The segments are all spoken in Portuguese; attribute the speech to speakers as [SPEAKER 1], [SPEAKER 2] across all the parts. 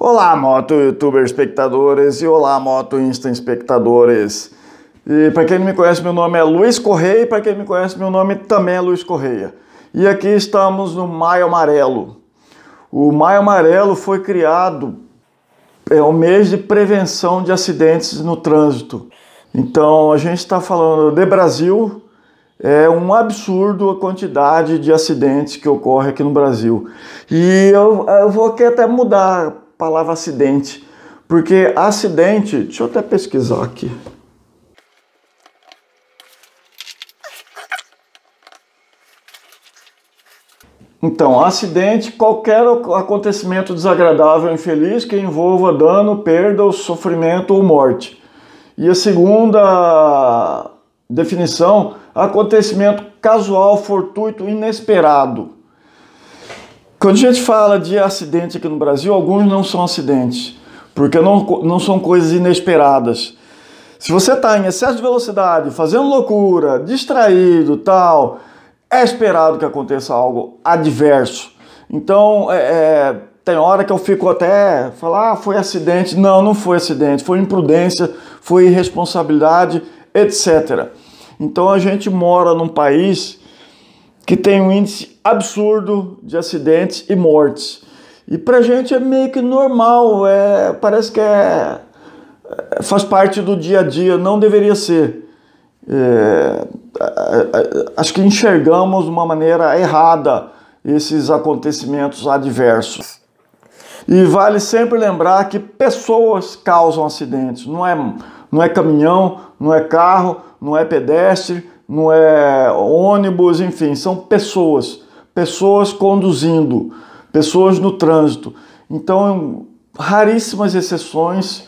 [SPEAKER 1] Olá, moto youtuber espectadores e olá, moto insta espectadores. E para quem não me conhece, meu nome é Luiz Correia e para quem me conhece, meu nome também é Luiz Correia. E aqui estamos no Maio Amarelo. O Maio Amarelo foi criado é o mês de prevenção de acidentes no trânsito. Então a gente está falando de Brasil, é um absurdo a quantidade de acidentes que ocorre aqui no Brasil. E eu, eu vou aqui até mudar palavra acidente. Porque acidente, deixa eu até pesquisar aqui. Então, acidente, qualquer acontecimento desagradável infeliz que envolva dano, perda, ou sofrimento ou morte. E a segunda definição, acontecimento casual, fortuito, inesperado. Quando a gente fala de acidente aqui no Brasil, alguns não são acidentes, porque não, não são coisas inesperadas. Se você está em excesso de velocidade, fazendo loucura, distraído, tal, é esperado que aconteça algo adverso. Então, é, é, tem hora que eu fico até falar, ah, foi acidente. Não, não foi acidente, foi imprudência, foi irresponsabilidade, etc. Então a gente mora num país que tem um índice absurdo de acidentes e mortes. E pra gente é meio que normal, é, parece que é, é faz parte do dia a dia, não deveria ser. É, acho que enxergamos de uma maneira errada esses acontecimentos adversos. E vale sempre lembrar que pessoas causam acidentes, não é, não é caminhão, não é carro, não é pedestre, não é ônibus, enfim, são pessoas pessoas conduzindo, pessoas no trânsito. Então, raríssimas exceções,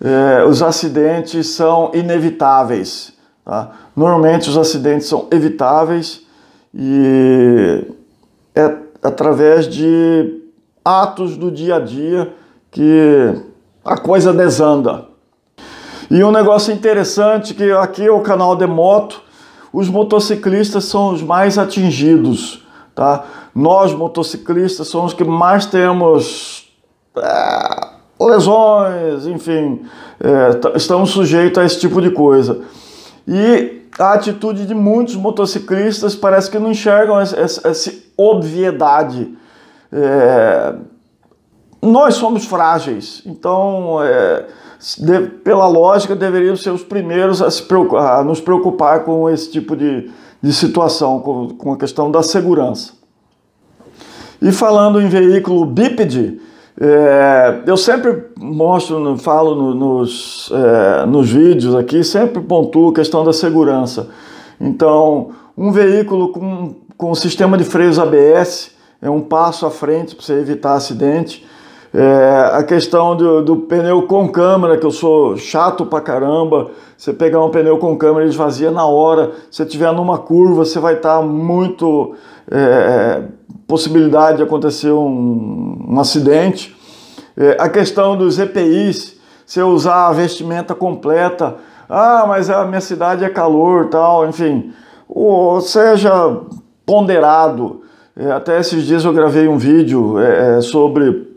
[SPEAKER 1] eh, os acidentes são inevitáveis. Tá? Normalmente, os acidentes são evitáveis e é através de atos do dia a dia que a coisa desanda. E um negócio interessante que aqui é o canal de moto, os motociclistas são os mais atingidos. Tá? Nós motociclistas somos que mais temos é, lesões, enfim, é, estamos sujeitos a esse tipo de coisa. E a atitude de muitos motociclistas parece que não enxergam essa, obviedade. É, nós somos frágeis, então é, pela lógica, deveriam ser os primeiros a, se preocupar, a nos preocupar com esse tipo de, de situação, com, com a questão da segurança. E falando em veículo bípede, é, eu sempre mostro, falo no, nos, é, nos vídeos aqui, sempre pontuo a questão da segurança. Então, um veículo com, com sistema de freios ABS é um passo à frente para você evitar acidente. É, a questão do, do, pneu com câmera, que eu sou chato pra caramba. Você pegar um pneu com câmera, ele esvazia na hora. Se você tiver numa curva, você vai estar tá muito é, possibilidade de acontecer um, um acidente. É, a questão dos EPIs, você usar a vestimenta completa. Ah, mas a minha cidade é calor, tal, enfim. Ou seja, ponderado. É, até esses dias eu gravei um vídeo é, é, sobre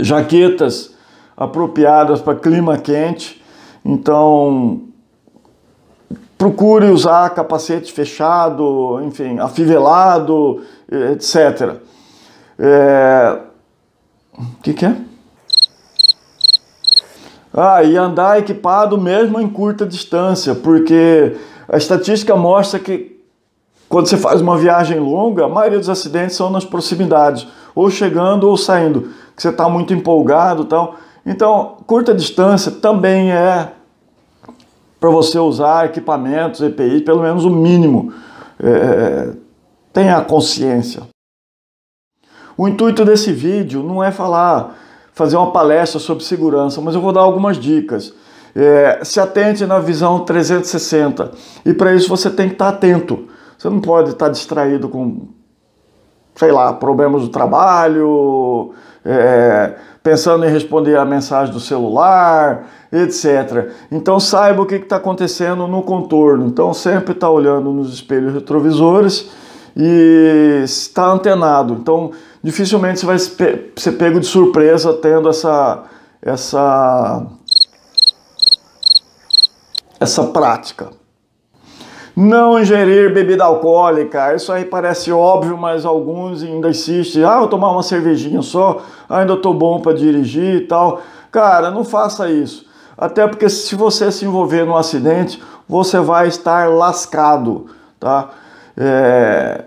[SPEAKER 1] jaquetas apropriadas para clima quente. Então, procure usar capacete fechado, enfim, afivelado, etc. É... O que, que é? Ah, e andar equipado mesmo em curta distância, porque a estatística mostra que quando você faz uma viagem longa, a maioria dos acidentes são nas proximidades, ou chegando ou saindo que você está muito empolgado tal. Então, curta distância também é para você usar equipamentos, EPI, pelo menos o mínimo. É, tenha consciência. O intuito desse vídeo não é falar, fazer uma palestra sobre segurança, mas eu vou dar algumas dicas. É, se atente na visão 360 e para isso você tem que estar tá atento. Você não pode estar tá distraído com sei lá, problemas do trabalho, é, pensando em responder a mensagem do celular, etc. Então saiba o que está acontecendo no contorno. Então sempre está olhando nos espelhos retrovisores e está antenado. Então dificilmente você vai ser pego de surpresa tendo essa essa essa prática. Não ingerir bebida alcoólica. Isso aí parece óbvio, mas alguns ainda insistem. Ah, vou tomar uma cervejinha só, ainda tô bom para dirigir e tal. Cara, não faça isso. Até porque se você se envolver num acidente, você vai estar lascado, tá? É...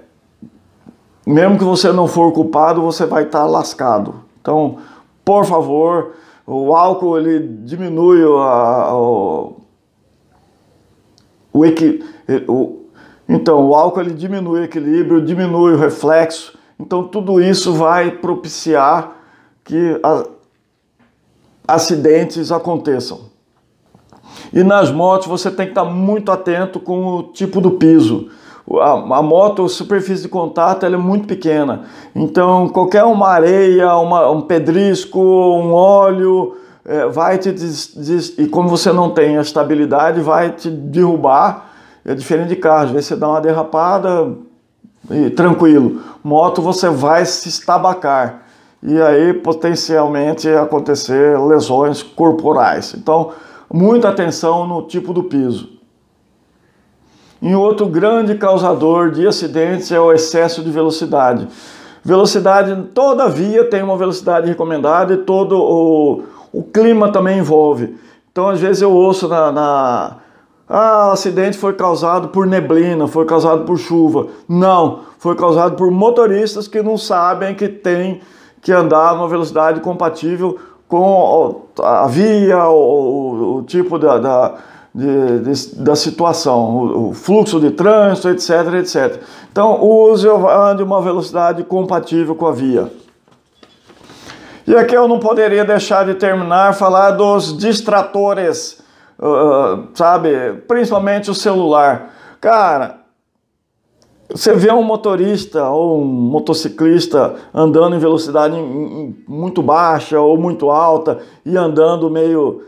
[SPEAKER 1] Mesmo que você não for culpado, você vai estar lascado. Então, por favor, o álcool ele diminui o a, o equi... Eh, o... Então, o álcool ele diminui o equilíbrio, diminui o reflexo. Então, tudo isso vai propiciar que a... acidentes aconteçam. E nas motos você tem que estar muito atento com o tipo do piso. A, a moto, a superfície de contato ela é muito pequena. Então, qualquer uma areia, uma, um pedrisco, um óleo, é, vai te des, des, e como você não tem a estabilidade, vai te derrubar. É diferente de carro, às vezes você dá uma derrapada e tranquilo. Moto você vai se estabacar e aí potencialmente acontecer lesões corporais. Então, muita atenção no tipo do piso. E outro grande causador de acidentes é o excesso de velocidade. Velocidade, toda via tem uma velocidade recomendada e todo o, o clima também envolve. Então, às vezes eu ouço na, na ah, o acidente foi causado por neblina, foi causado por chuva. Não, foi causado por motoristas que não sabem que tem que andar numa velocidade compatível com a via, o, o tipo da, da, de, de, da situação, o, o, fluxo de trânsito, etc, etc. Então, use ande uma velocidade compatível com a via. E aqui eu não poderia deixar de terminar falar dos distratores, uh, uh, sabe? Principalmente o celular. Cara, você vê um motorista ou um motociclista andando em velocidade muito baixa ou muito alta e andando meio,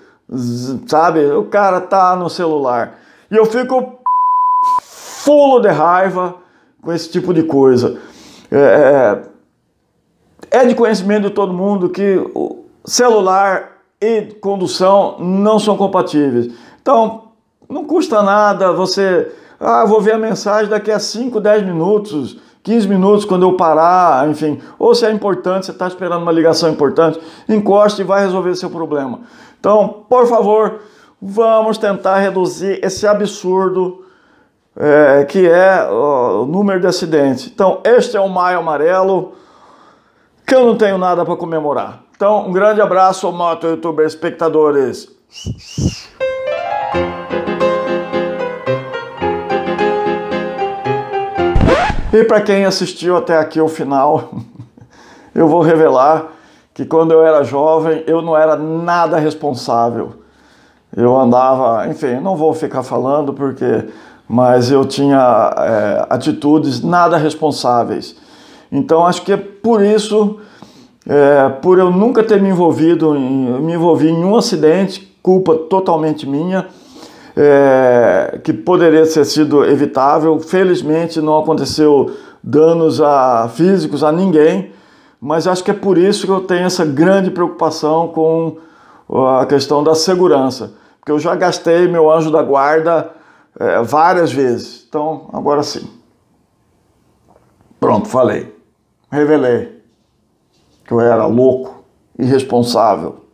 [SPEAKER 1] sabe? O cara tá no celular. E eu fico fulo de raiva com esse tipo de coisa. É, é é de conhecimento de todo mundo que celular e condução não são compatíveis. Então, não custa nada você. Ah, vou ver a mensagem daqui a 5, 10 minutos, 15 minutos quando eu parar, enfim. Ou se é importante, você está esperando uma ligação importante, encoste e vai resolver seu problema. Então, por favor, vamos tentar reduzir esse absurdo é, que é ó, o número de acidentes. Então, este é o Maio Amarelo que eu não tenho nada para comemorar. Então, um grande abraço, moto youtuber espectadores. E para quem assistiu até aqui o final, eu vou revelar que quando eu era jovem, eu não era nada responsável. Eu andava, enfim, não vou ficar falando porque, mas eu tinha é, atitudes nada responsáveis então acho que é por isso, é, por eu nunca ter me envolvido, em, me envolvi em um acidente, culpa totalmente minha, é, que poderia ter sido evitável. Felizmente não aconteceu danos a físicos a ninguém, mas acho que é por isso que eu tenho essa grande preocupação com a questão da segurança, porque eu já gastei meu anjo da guarda é, várias vezes. Então, agora sim. Pronto, falei revelei que eu era louco, irresponsável,